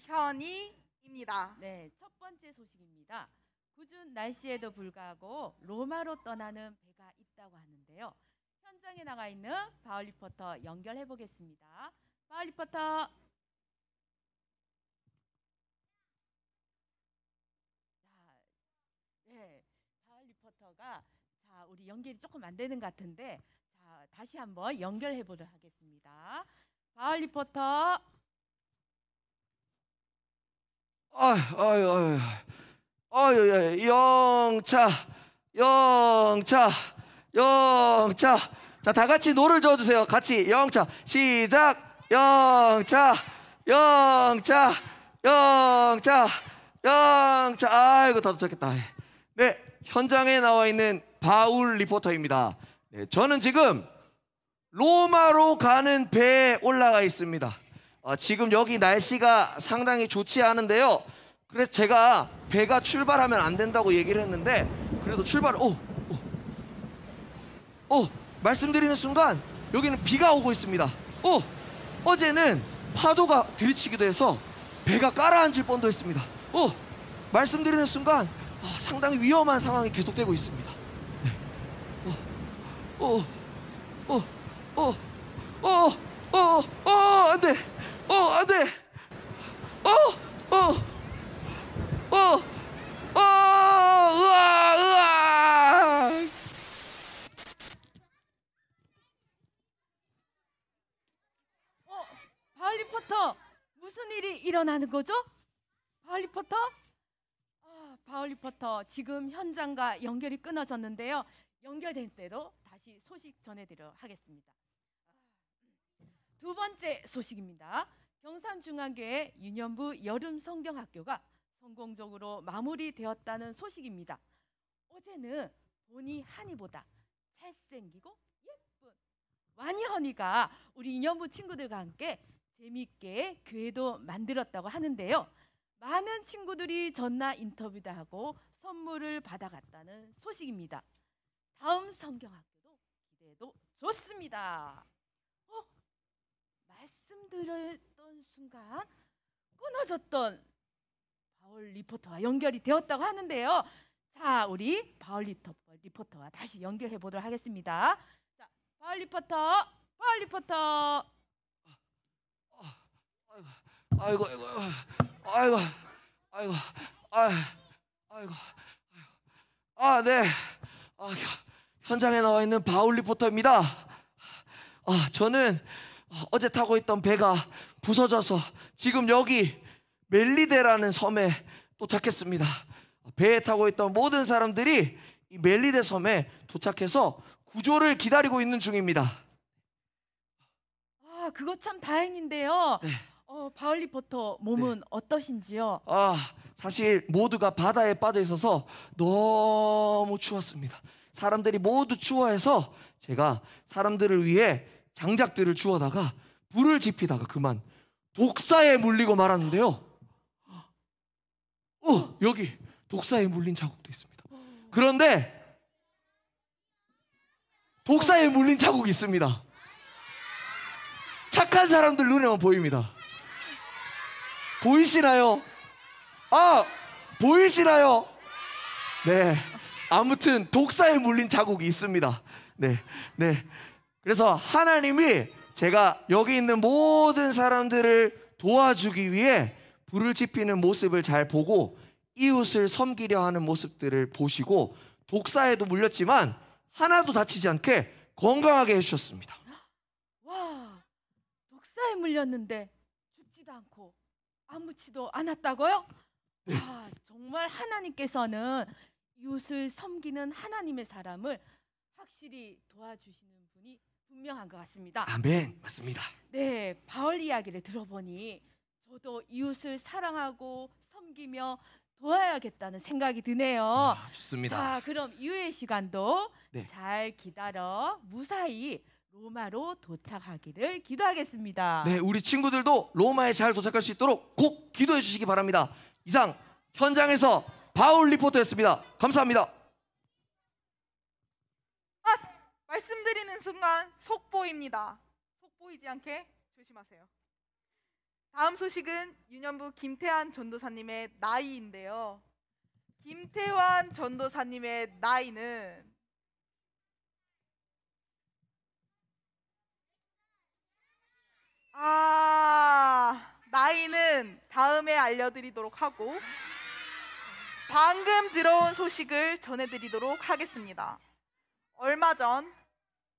유현이입니다. 네, 첫 번째 소식입니다. 궂은 날씨에도 불구하고 로마로 떠나는 배가 있다고 하는데요. 현장에 나가 있는 바울 리포터 연결해 보겠습니다. 바울 리포터. 자, 네, 바울 리포터가 자 우리 연결이 조금 안 되는 것 같은데 자 다시 한번 연결해 보도록 하겠습니다. 바울 리포터. 아유, 아유, 아유, 아유, 예, 영차, 영차, 영차. 자, 다 같이 노를 저어주세요. 같이 영차. 시작. 영차, 영차, 영차, 영차. 아이고, 다 도착했다. 네, 현장에 나와 있는 바울 리포터입니다. 네, 저는 지금 로마로 가는 배에 올라가 있습니다. 어, 지금 여기 날씨가 상당히 좋지 않은데요. 그래서 제가 배가 출발하면 안 된다고 얘기를 했는데 그래도 출발 오, 오, 오 말씀드리는 순간 여기는 비가 오고 있습니다. 오 어제는 파도가 들이치기도 해서 배가 깔아앉을 뻔도 했습니다. 오 말씀드리는 순간 어, 상당히 위험한 상황이 계속되고 있습니다. 네. 오, 오, 오, 오, 오, 오, 오, 안 돼. 어, 안 아, 돼. 네. 어, 어, 어, 어, 으아, 으아. 어, 바울리포터 무슨 일이 일어나는 거죠? 바울리포터? 아, 바울리포터 지금 현장과 연결이 끊어졌는데요. 연결된 때도 다시 소식 전해드려 하겠습니다. 두 번째 소식입니다. 경산중앙교회 유년부 여름 성경학교가 성공적으로 마무리되었다는 소식입니다. 어제는 보니 하니보다 잘생기고 예쁜 완이 허니가 우리 유년부 친구들과 함께 재미있게 교회도 만들었다고 하는데요. 많은 친구들이 전나 인터뷰도 하고 선물을 받아갔다는 소식입니다. 다음 성경학교도 기대도 좋습니다. 힘들었던 순간 끊어졌던 바울 리포터와 연결이 되었다고 하는데요. 자, 우리 바울 리포터, 와 다시 연결해 보도록 하겠습니다. 자, 바울 리포터, 바울 리포터. 아, 아, 아이고, 아이고, 아이고, 아이고, 아이고, 아이고, 아, 네, 아, 현장에 나와 있는 바울 리포터입니다. 아, 저는 어제 타고 있던 배가 부서져서 지금 여기 멜리데라는 섬에 도착했습니다. 배에 타고 있던 모든 사람들이 이 멜리데 섬에 도착해서 구조를 기다리고 있는 중입니다. 아, 그거 참 다행인데요. 네. 어, 바울 리포터 몸은 네. 어떠신지요? 아, 사실 모두가 바다에 빠져 있어서 너무 추웠습니다. 사람들이 모두 추워해서 제가 사람들을 위해 장작들을 주워다가 불을 지피다가 그만 독사에 물리고 말았는데요. 어, 여기 독사에 물린 자국도 있습니다. 그런데 독사에 물린 자국이 있습니다. 착한 사람들 눈에만 보입니다. 보이시나요? 아, 보이시나요? 네. 아무튼 독사에 물린 자국이 있습니다. 네. 네. 그래서 하나님이 제가 여기 있는 모든 사람들을 도와주기 위해 불을 지피는 모습을 잘 보고 이웃을 섬기려 하는 모습들을 보시고 독사에도 물렸지만 하나도 다치지 않게 건강하게 해주셨습니다. 와, 독사에 물렸는데 죽지도 않고 아무치도 않았다고요? 네. 와, 정말 하나님께서는 이웃을 섬기는 하나님의 사람을 확실히 도와주시는. 분명한 것 같습니다. 아멘. 맞습니다. 네, 바울 이야기를 들어보니 저도 이웃을 사랑하고 섬기며 도와야겠다는 생각이 드네요. 아, 좋습니다. 자, 그럼 이후의 시간도 네. 잘 기다려 무사히 로마로 도착하기를 기도하겠습니다. 네, 우리 친구들도 로마에 잘 도착할 수 있도록 꼭 기도해 주시기 바랍니다. 이상 현장에서 바울 리포터였습니다. 감사합니다. 순간 속보입니다. 속보이지 않게 조심하세요. 다음 소식은 유년부 김태환 전도사님의 나이인데요. 김태환 전도사님의 나이는 아 나이는 다음에 알려드리도록 하고 방금 들어온 소식을 전해드리도록 하겠습니다. 얼마 전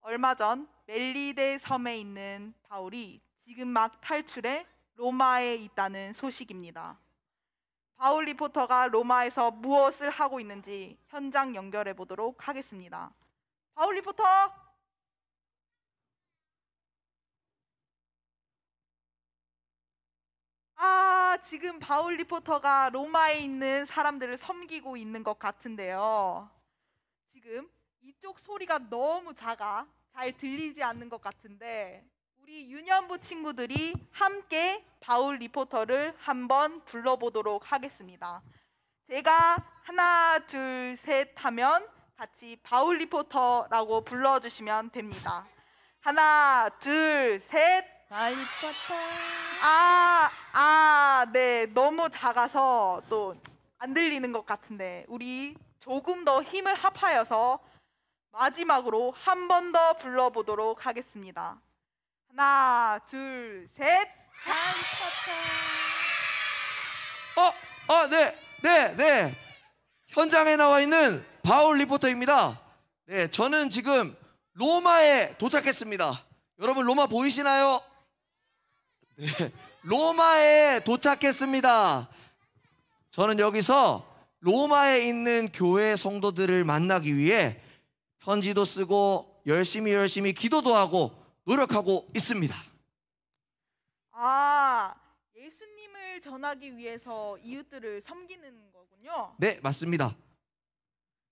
얼마 전 멜리데 섬에 있는 바울이 지금 막 탈출해 로마에 있다는 소식입니다. 바울 리포터가 로마에서 무엇을 하고 있는지 현장 연결해 보도록 하겠습니다. 바울 리포터! 아, 지금 바울 리포터가 로마에 있는 사람들을 섬기고 있는 것 같은데요. 지금 이쪽 소리가 너무 작아 잘 들리지 않는 것 같은데 우리 유년부 친구들이 함께 바울 리포터를 한번 불러보도록 하겠습니다. 제가 하나 둘셋 하면 같이 바울 리포터라고 불러주시면 됩니다. 하나 둘 셋. 바울 리포터. 아, 아, 네. 너무 작아서 또 안 들리는 것 같은데 우리 조금 더 힘을 합하여서 마지막으로 한 번 더 불러보도록 하겠습니다. 하나, 둘, 셋. 어, 아, 네, 네, 네. 현장에 나와 있는 바울 리포터입니다. 네, 저는 지금 로마에 도착했습니다. 여러분 로마 보이시나요? 네, 로마에 도착했습니다. 저는 여기서 로마에 있는 교회 성도들을 만나기 위해 편지도 쓰고 열심히 열심히 기도도 하고 노력하고 있습니다. 아, 예수님을 전하기 위해서 이웃들을 섬기는 거군요. 네, 맞습니다.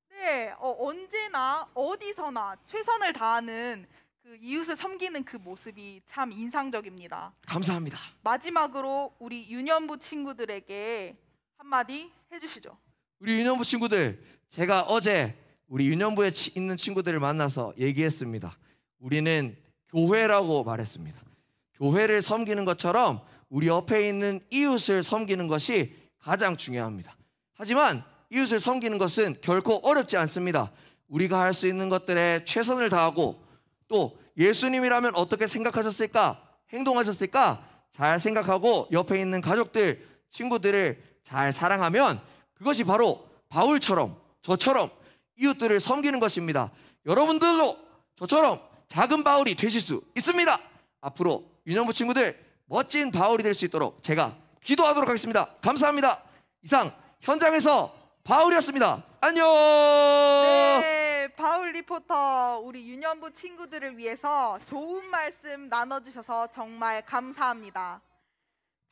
네, 어, 언제나 어디서나 최선을 다하는 그 이웃을 섬기는 그 모습이 참 인상적입니다. 감사합니다. 마지막으로 우리 유년부 친구들에게 한마디 해주시죠. 우리 유년부 친구들, 제가 어제 우리 유년부에 있는 친구들을 만나서 얘기했습니다. 우리는 교회라고 말했습니다. 교회를 섬기는 것처럼 우리 옆에 있는 이웃을 섬기는 것이 가장 중요합니다. 하지만 이웃을 섬기는 것은 결코 어렵지 않습니다. 우리가 할 수 있는 것들에 최선을 다하고 또 예수님이라면 어떻게 생각하셨을까? 행동하셨을까? 잘 생각하고 옆에 있는 가족들, 친구들을 잘 사랑하면 그것이 바로 바울처럼 저처럼 이웃들을 섬기는 것입니다. 여러분들도 저처럼 작은 바울이 되실 수 있습니다. 앞으로 유년부 친구들 멋진 바울이 될 수 있도록 제가 기도하도록 하겠습니다. 감사합니다. 이상 현장에서 바울이었습니다. 안녕. 네, 바울 리포터 우리 유년부 친구들을 위해서 좋은 말씀 나눠주셔서 정말 감사합니다.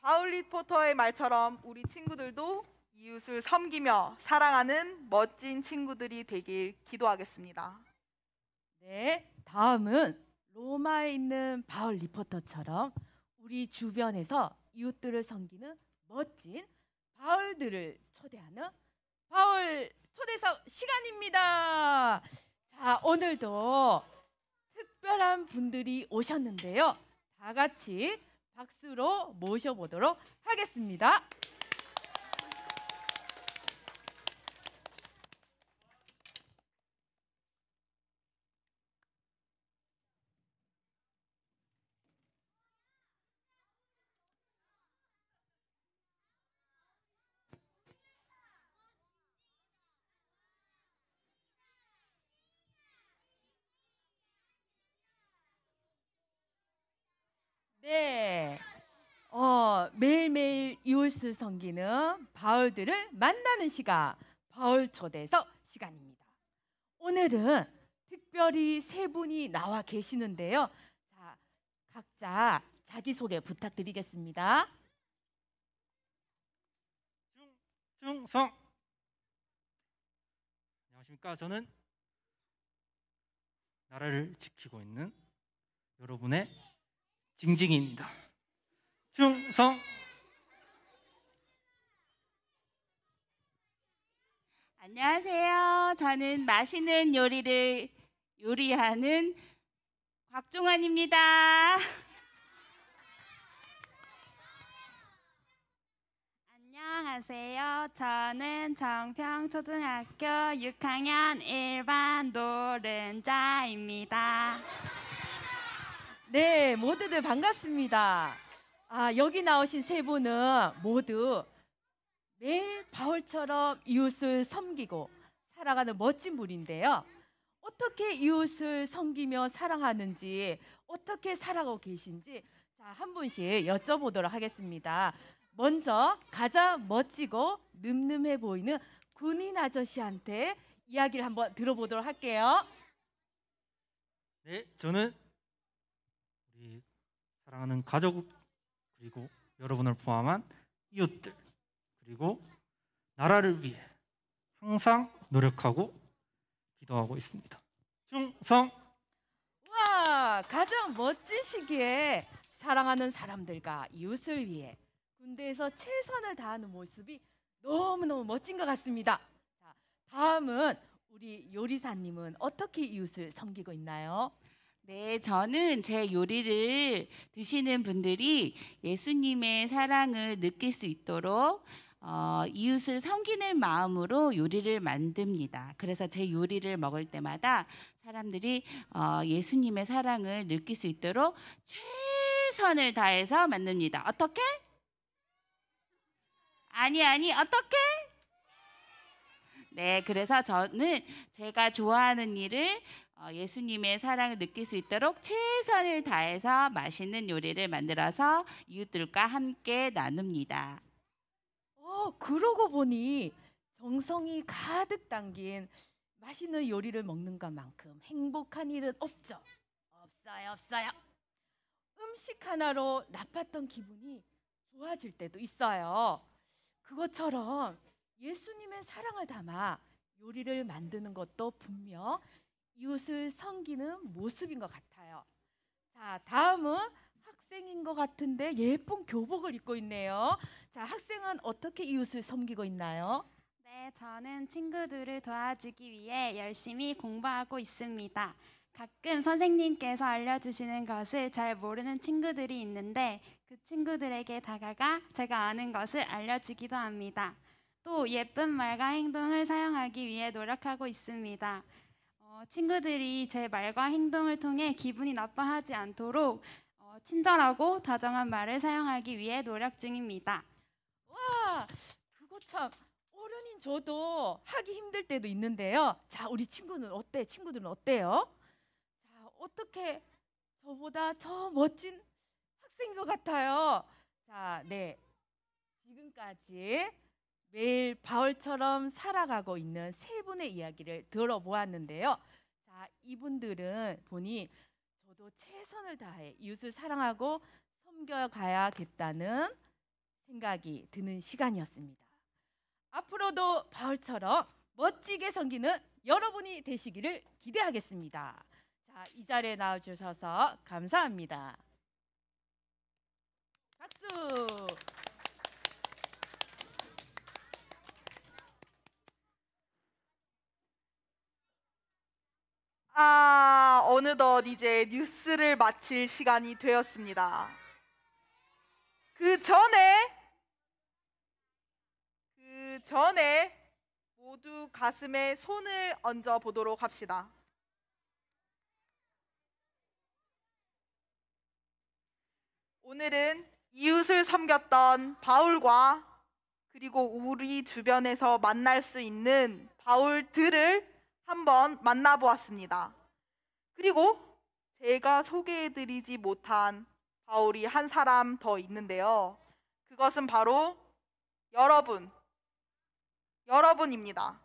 바울 리포터의 말처럼 우리 친구들도 이웃을 섬기며 사랑하는 멋진 친구들이 되길 기도하겠습니다. 네, 다음은 로마에 있는 바울 리포터처럼 우리 주변에서 이웃들을 섬기는 멋진 바울들을 초대하는 바울 초대석 시간입니다. 자, 오늘도 특별한 분들이 오셨는데요. 다 같이 박수로 모셔보도록 하겠습니다. 네. 어, 매일매일 이웃을 섬기는 바울들을 만나는 시간, 바울 초대서 시간입니다. 오늘은 특별히 세 분이 나와 계시는데요. 자, 각자 자기소개 부탁드리겠습니다. 충성 안녕하십니까 저는 나라를 지키고 있는 여러분의 징징입니다. 충성. 안녕하세요. 저는 맛있는 요리를 요리하는 곽종환입니다. 안녕하세요. 저는 정평초등학교 6학년 1반 노른자입니다. 네, 모두들 반갑습니다. 아, 여기 나오신 세 분은 모두 매일 바울처럼 이웃을 섬기고 살아가는 멋진 분인데요. 어떻게 이웃을 섬기며 사랑하는지, 어떻게 살아가고 계신지 자, 한 분씩 여쭤보도록 하겠습니다. 먼저 가장 멋지고 늠름해 보이는 군인 아저씨한테 이야기를 한번 들어보도록 할게요. 네, 저는 사랑하는 가족 그리고 여러분을 포함한 이웃들 그리고 나라를 위해 항상 노력하고 기도하고 있습니다. 충성. 와 가장 멋지시기에 사랑하는 사람들과 이웃을 위해 군대에서 최선을 다하는 모습이 너무너무 멋진 것 같습니다. 다음은 우리 요리사님은 어떻게 이웃을 섬기고 있나요? 네, 저는 제 요리를 드시는 분들이 예수님의 사랑을 느낄 수 있도록 어, 이웃을 섬기는 마음으로 요리를 만듭니다. 그래서 제 요리를 먹을 때마다 사람들이 어, 예수님의 사랑을 느낄 수 있도록 최선을 다해서 만듭니다. 어떻게? 아니, 아니, 어떻게? 네, 그래서 저는 제가 좋아하는 일을 어, 예수님의 사랑을 느낄 수 있도록 최선을 다해서 맛있는 요리를 만들어서 이웃들과 함께 나눕니다. 어, 그러고 보니 정성이 가득 담긴 맛있는 요리를 먹는 것만큼 행복한 일은 없죠. 없어요, 없어요. 음식 하나로 나빴던 기분이 좋아질 때도 있어요. 그것처럼 예수님의 사랑을 담아 요리를 만드는 것도 분명 이웃을 섬기는 모습인 것 같아요. 자, 다음은 학생인 것 같은데 예쁜 교복을 입고 있네요. 자, 학생은 어떻게 이웃을 섬기고 있나요? 네, 저는 친구들을 도와주기 위해 열심히 공부하고 있습니다. 가끔 선생님께서 알려주시는 것을 잘 모르는 친구들이 있는데 그 친구들에게 다가가 제가 아는 것을 알려주기도 합니다. 또 예쁜 말과 행동을 사용하기 위해 노력하고 있습니다. 어, 친구들이 제 말과 행동을 통해 기분이 나빠하지 않도록 어, 친절하고 다정한 말을 사용하기 위해 노력 중입니다. 와, 그거 참 어른인 저도 하기 힘들 때도 있는데요. 자, 우리 친구는 어때? 친구들은 어때요? 자, 어떻게 저보다 저 멋진 학생인 것 같아요. 자, 네. 지금까지 매일 바울처럼 살아가고 있는 세 분의 이야기를 들어보았는데요. 자, 이분들은 보니 저도 최선을 다해 이웃을 사랑하고 섬겨가야겠다는 생각이 드는 시간이었습니다. 앞으로도 바울처럼 멋지게 섬기는 여러분이 되시기를 기대하겠습니다. 자, 이 자리에 나와 주셔서 감사합니다. 박수. 어느덧 이제 뉴스를 마칠 시간이 되었습니다. 그 전에 그 전에 모두 가슴에 손을 얹어 보도록 합시다. 오늘은 이웃을 섬겼던 바울과 그리고 우리 주변에서 만날 수 있는 바울들을 한번 만나보았습니다. 그리고 제가 소개해드리지 못한 바울이 한 사람 더 있는데요. 그것은 바로 여러분, 여러분입니다.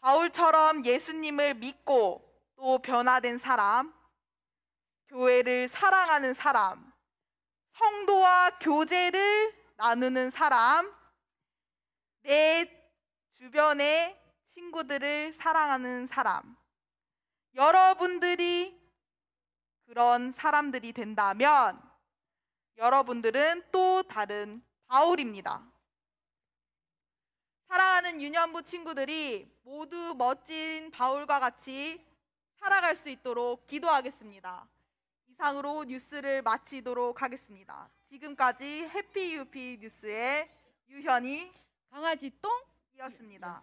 바울처럼 예수님을 믿고 또 변화된 사람, 교회를 사랑하는 사람, 성도와 교제를 나누는 사람, 내 주변의 친구들을 사랑하는 사람, 여러분들이 그런 사람들이 된다면 여러분들은 또 다른 바울입니다. 사랑하는 유년부 친구들이 모두 멋진 바울과 같이 살아갈 수 있도록 기도하겠습니다. 이상으로 뉴스를 마치도록 하겠습니다. 지금까지 해피유피 뉴스의 유현이 강아지 똥이었습니다.